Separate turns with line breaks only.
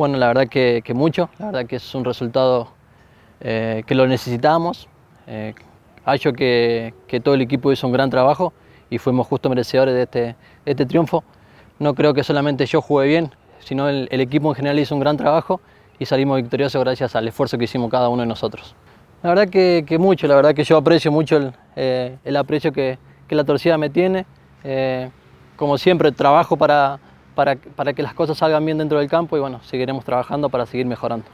Bueno, la verdad que, mucho, la verdad que es un resultado eh, que lo necesitábamos. Eh, que, todo el equipo hizo un gran trabajo y fuimos justo merecedores de este, este triunfo. No creo que solamente yo jugué bien, sino el, el, equipo en general hizo un gran trabajo y salimos victoriosos gracias al esfuerzo que hicimos cada uno de nosotros. La verdad que, mucho, la verdad que yo aprecio mucho el, eh, aprecio que, la torcida me tiene. Eh, como siempre, trabajo para, para, que las cosas salgan bien dentro del campo y bueno, seguiremos trabajando para seguir mejorando.